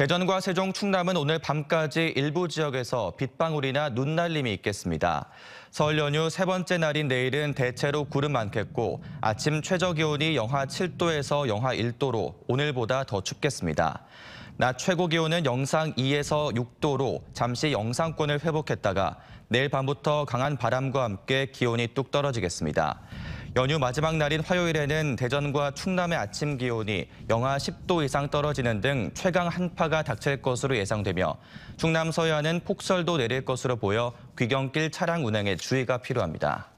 대전과 세종, 충남은 오늘 밤까지 일부 지역에서 빗방울이나 눈날림이 있겠습니다. 설 연휴 세 번째 날인 내일은 대체로 구름 많겠고 아침 최저 기온이 영하 7도에서 영하 1도로 오늘보다 더 춥겠습니다. 낮 최고 기온은 영상 2에서 6도로 잠시 영상권을 회복했다가 내일 밤부터 강한 바람과 함께 기온이 뚝 떨어지겠습니다. 연휴 마지막 날인 화요일에는 대전과 충남의 아침 기온이 영하 10도 이상 떨어지는 등 최강 한파가 닥칠 것으로 예상되며 충남 서해안은 폭설도 내릴 것으로 보여 귀경길 차량 운행에 주의가 필요합니다.